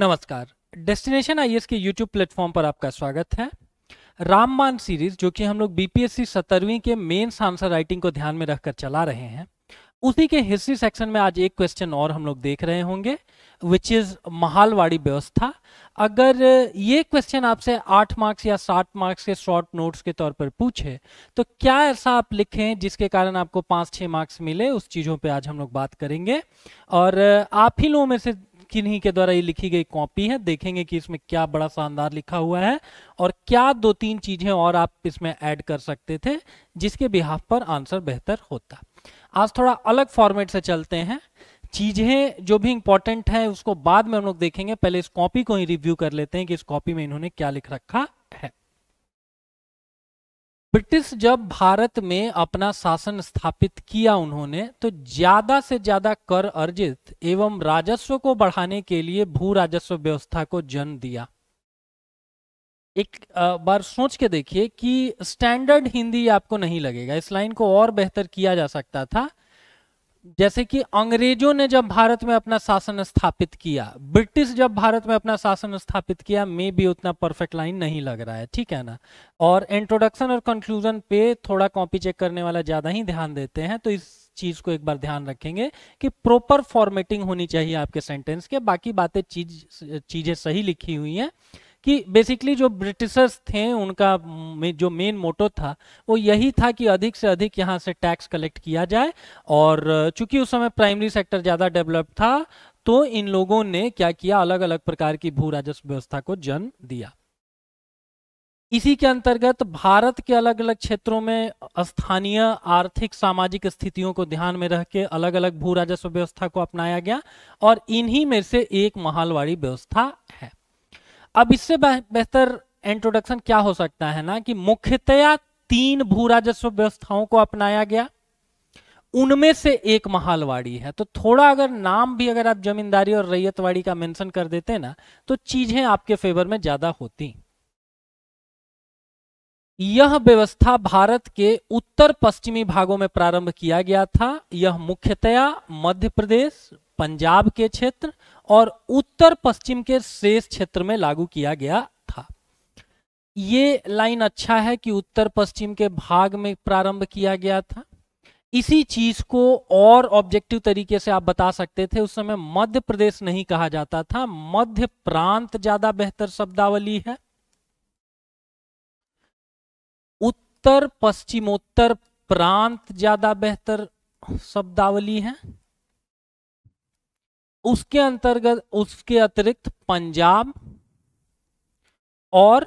नमस्कार destination IAS के YouTube platform पर आपका स्वागत है राममान सीरीज जो कि हम लोग बीपीएससी सत्तरवीं के मेन आंसर राइटिंग को ध्यान में रखकर चला रहे हैं उसी के हिस्ट्री सेक्शन में आज एक क्वेश्चन और हम लोग देख रहे होंगे विच इज महालवाड़ी व्यवस्था अगर ये क्वेश्चन आपसे आठ मार्क्स या सात मार्क्स के शॉर्ट नोट्स के तौर पर पूछे तो क्या ऐसा आप लिखें जिसके कारण आपको पांच छह मार्क्स मिले उस चीज़ों पे आज हम लोग बात करेंगे और आप ही लोगों में से किन्हीं के द्वारा ये लिखी गई कॉपी है देखेंगे कि इसमें क्या बड़ा शानदार लिखा हुआ है और क्या दो तीन चीजें और आप इसमें ऐड कर सकते थे जिसके बिहाफ पर आंसर बेहतर होता आज थोड़ा अलग फॉर्मेट से चलते हैं चीज़ें जो भी इंपॉर्टेंट है उसको बाद में हम लोग देखेंगे पहले इस कॉपी को ही रिव्यू कर लेते हैं कि इस कॉपी में इन्होंने क्या लिख रखा है ब्रिटिश जब भारत में अपना शासन स्थापित किया उन्होंने तो ज्यादा से ज्यादा कर अर्जित एवं राजस्व को बढ़ाने के लिए भू राजस्व व्यवस्था को जन्म दिया एक बार सोच के देखिए कि स्टैंडर्ड हिंदी आपको नहीं लगेगा इस लाइन को और बेहतर किया जा सकता था जैसे कि अंग्रेजों ने जब भारत में अपना शासन स्थापित किया ब्रिटिश जब भारत में अपना शासन स्थापित किया मे भी उतना परफेक्ट लाइन नहीं लग रहा है ठीक है ना और इंट्रोडक्शन और कंक्लूजन पे थोड़ा कॉपी चेक करने वाला ज़्यादा ही ध्यान देते हैं तो इस चीज़ को एक बार ध्यान रखेंगे कि प्रॉपर फॉर्मेटिंग होनी चाहिए आपके सेंटेंस के बाकी बातें चीज चीज़ें सही लिखी हुई हैं कि बेसिकली जो ब्रिटिशर्स थे उनका जो मेन मोटो था वो यही था कि अधिक से अधिक यहाँ से टैक्स कलेक्ट किया जाए और चूंकि उस समय प्राइमरी सेक्टर ज़्यादा डेवलप था तो इन लोगों ने क्या किया अलग अलग प्रकार की भू राजस्व व्यवस्था को जन्म दिया इसी के अंतर्गत भारत के अलग अलग क्षेत्रों में स्थानीय आर्थिक सामाजिक स्थितियों को ध्यान में रख के अलग अलग भू राजस्व व्यवस्था को अपनाया गया और इन्हीं में से एक महालवाड़ी व्यवस्था है अब इससे बेहतर इंट्रोडक्शन क्या हो सकता है ना कि मुख्यतया तीन भू राजस्व व्यवस्थाओं को अपनाया गया उनमें से एक महालवाड़ी है तो थोड़ा अगर नाम भी अगर आप जमींदारी और रैयतवाड़ी का मेंशन कर देते ना तो चीजें आपके फेवर में ज्यादा होती यह व्यवस्था भारत के उत्तर पश्चिमी भागों में प्रारंभ किया गया था यह मुख्यतया मध्य प्रदेश पंजाब के क्षेत्र और उत्तर पश्चिम के शेष क्षेत्र में लागू किया गया था ये लाइन अच्छा है कि उत्तर पश्चिम के भाग में प्रारंभ किया गया था इसी चीज को और ऑब्जेक्टिव तरीके से आप बता सकते थे उस समय मध्य प्रदेश नहीं कहा जाता था मध्य प्रांत ज्यादा बेहतर शब्दावली है उत्तर पश्चिमोत्तर प्रांत ज्यादा बेहतर शब्दावली है उसके अंतर्गत उसके अतिरिक्त पंजाब और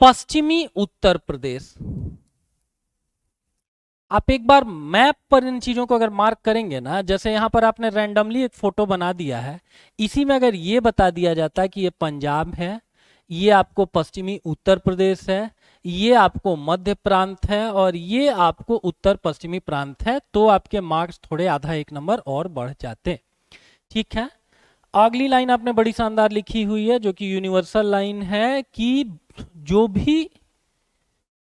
पश्चिमी उत्तर प्रदेश आप एक बार मैप पर इन चीजों को अगर मार्क करेंगे ना जैसे यहां पर आपने रैंडमली एक फोटो बना दिया है इसी में अगर ये बता दिया जाता है कि ये पंजाब है ये आपको पश्चिमी उत्तर प्रदेश है ये आपको मध्य प्रांत है और ये आपको उत्तर पश्चिमी प्रांत है तो आपके मार्क्स थोड़े आधा एक नंबर और बढ़ जाते हैं ठीक है अगली लाइन आपने बड़ी शानदार लिखी हुई है जो कि यूनिवर्सल लाइन है कि जो भी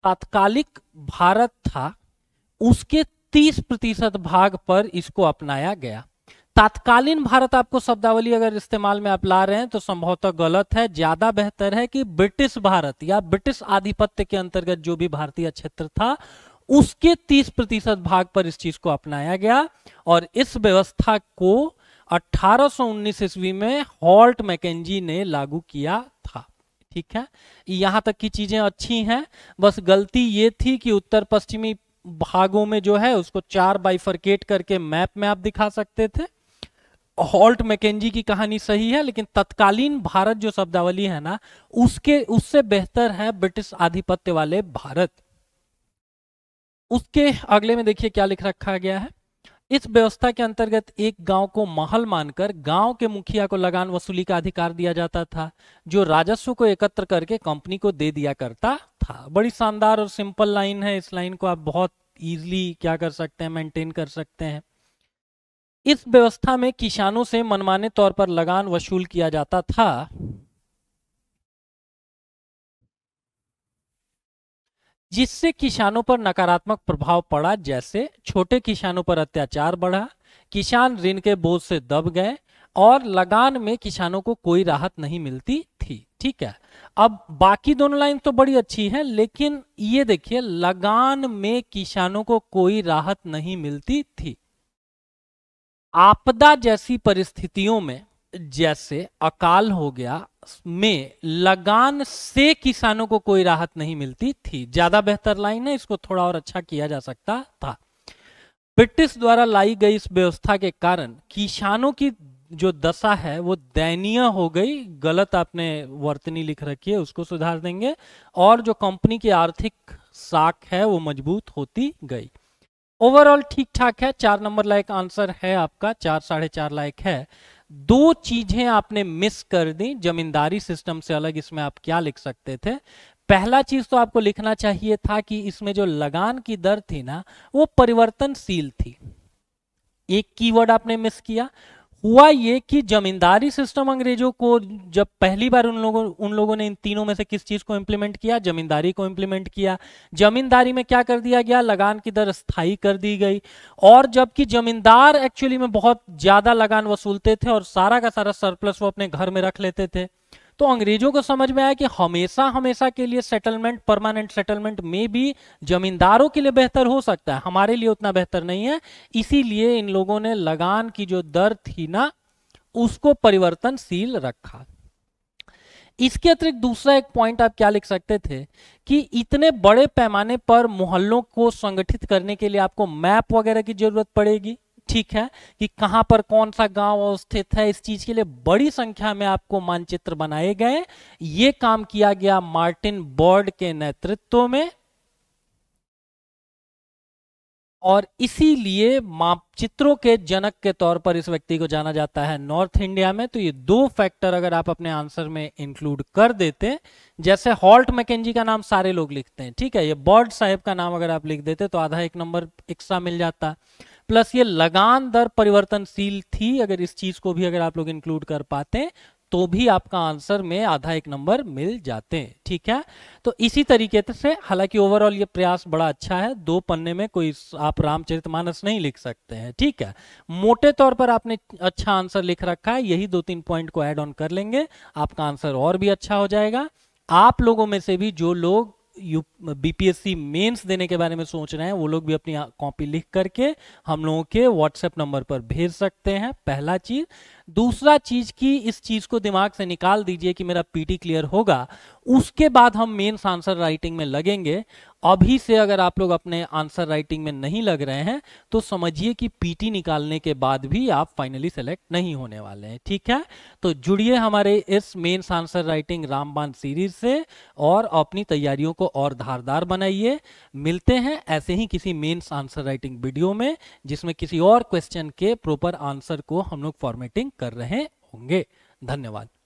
तात्कालिक भारत था उसके 30 प्रतिशत भाग पर इसको अपनाया गया तात्कालीन भारत आपको शब्दावली अगर इस्तेमाल में आप ला रहे हैं तो संभवतः गलत है ज्यादा बेहतर है कि ब्रिटिश भारत या ब्रिटिश आधिपत्य के अंतर्गत जो भी भारतीय क्षेत्र था उसके 30 प्रतिशत भाग पर इस चीज को अपनाया गया और इस व्यवस्था को 1819 ईस्वी में हॉल्ट मैकेजी ने लागू किया था ठीक है यहां तक की चीजें अच्छी हैं बस गलती ये थी कि उत्तर पश्चिमी भागों में जो है उसको चार बाइफरकेट करके मैप में आप दिखा सकते थे हॉल्ट मैकेजी की कहानी सही है लेकिन तत्कालीन भारत जो शब्दावली है ना उसके उससे बेहतर है ब्रिटिश आधिपत्य वाले भारत उसके अगले में देखिए क्या लिख रखा गया है इस व्यवस्था के अंतर्गत एक गांव को महल मानकर गांव के मुखिया को लगान वसूली का अधिकार दिया जाता था जो राजस्व को एकत्र करके कंपनी को दे दिया करता था बड़ी शानदार और सिंपल लाइन है इस लाइन को आप बहुत इजीली क्या कर सकते हैं मेंटेन कर सकते हैं इस व्यवस्था में किसानों से मनमाने तौर पर लगान वसूल किया जाता था जिससे किसानों पर नकारात्मक प्रभाव पड़ा जैसे छोटे किसानों पर अत्याचार बढ़ा किसान ऋण के बोझ से दब गए और लगान में किसानों को कोई राहत नहीं मिलती थी ठीक है अब बाकी दोनों लाइन तो बड़ी अच्छी है लेकिन ये देखिए लगान में किसानों को कोई राहत नहीं मिलती थी आपदा जैसी परिस्थितियों में जैसे अकाल हो गया में लगान से किसानों को कोई राहत नहीं मिलती थी ज्यादा बेहतर लाइन है इसको थोड़ा और अच्छा किया जा सकता था ब्रिटिश द्वारा लाई गई इस व्यवस्था के कारण किसानों की जो दशा है वो दयनीय हो गई गलत आपने वर्तनी लिख रखी है उसको सुधार देंगे और जो कंपनी की आर्थिक साख है वो मजबूत होती गई ओवरऑल ठीक ठाक है चार नंबर लायक आंसर है आपका चार साढ़े चार लायक है दो चीजें आपने मिस कर दी जमींदारी सिस्टम से अलग इसमें आप क्या लिख सकते थे पहला चीज तो आपको लिखना चाहिए था कि इसमें जो लगान की दर थी ना वो परिवर्तनशील थी एक कीवर्ड आपने मिस किया हुआ ये कि जमींदारी सिस्टम अंग्रेजों को जब पहली बार उन लोगों उन लोगों ने इन तीनों में से किस चीज को इम्प्लीमेंट किया जमींदारी को इम्प्लीमेंट किया जमींदारी में क्या कर दिया गया लगान की दर स्थाई कर दी गई और जबकि जमींदार एक्चुअली में बहुत ज्यादा लगान वसूलते थे और सारा का सारा सरप्लस वो अपने घर में रख लेते थे तो अंग्रेजों को समझ में आया कि हमेशा हमेशा के लिए सेटलमेंट परमानेंट सेटलमेंट में भी जमींदारों के लिए बेहतर हो सकता है हमारे लिए उतना बेहतर नहीं है इसीलिए इन लोगों ने लगान की जो दर थी ना उसको परिवर्तनशील रखा इसके अतिरिक्त दूसरा एक पॉइंट आप क्या लिख सकते थे कि इतने बड़े पैमाने पर मोहल्लों को संगठित करने के लिए आपको मैप वगैरह की जरूरत पड़ेगी ठीक है कि कहां पर कौन सा गांव अवस्थित है इस चीज के लिए बड़ी संख्या में आपको मानचित्र बनाए गए ये काम किया गया मार्टिन बोर्ड के नेतृत्व में और इसीलिए मापचित्रों के जनक के तौर पर इस व्यक्ति को जाना जाता है नॉर्थ इंडिया में तो ये दो फैक्टर अगर आप अपने आंसर में इंक्लूड कर देते जैसे हॉल्ट मैकेजी का नाम सारे लोग लिखते हैं ठीक है ये बॉर्ड साहेब का नाम अगर आप लिख देते तो आधा एक नंबर एक्स्ट्रा मिल जाता प्लस ये लगान दर परिवर्तनशील थी अगर इस चीज को भी अगर आप लोग इंक्लूड कर पाते तो भी आपका आंसर में आधा एक नंबर मिल जाते हैं ठीक है तो इसी तरीके से हालांकि ओवरऑल ये प्रयास बड़ा अच्छा है दो पन्ने में कोई आप रामचरितमानस नहीं लिख सकते हैं ठीक है मोटे तौर पर आपने अच्छा आंसर लिख रखा है यही दो तीन पॉइंट को एड ऑन कर लेंगे आपका आंसर और भी अच्छा हो जाएगा आप लोगों में से भी जो लोग यू बीपीएससी मेंस देने के बारे में सोच रहे हैं वो लोग भी अपनी कॉपी लिख करके हम लोगों के व्हाट्सएप नंबर पर भेज सकते हैं पहला चीज दूसरा चीज की इस चीज को दिमाग से निकाल दीजिए कि मेरा पीटी क्लियर होगा उसके बाद हम मेंस आंसर राइटिंग में लगेंगे अभी से अगर आप लोग अपने आंसर राइटिंग में नहीं लग रहे हैं तो समझिए कि पीटी निकालने के बाद भी आप फाइनली सेलेक्ट नहीं होने वाले हैं ठीक है तो जुड़िए हमारे इस मेन्स आंसर राइटिंग रामबान सीरीज से और अपनी तैयारियों को और धारदार बनाइए मिलते हैं ऐसे ही किसी मेन्स आंसर राइटिंग वीडियो में जिसमें किसी और क्वेश्चन के प्रॉपर आंसर को हम लोग फॉर्मेटिंग कर रहे होंगे धन्यवाद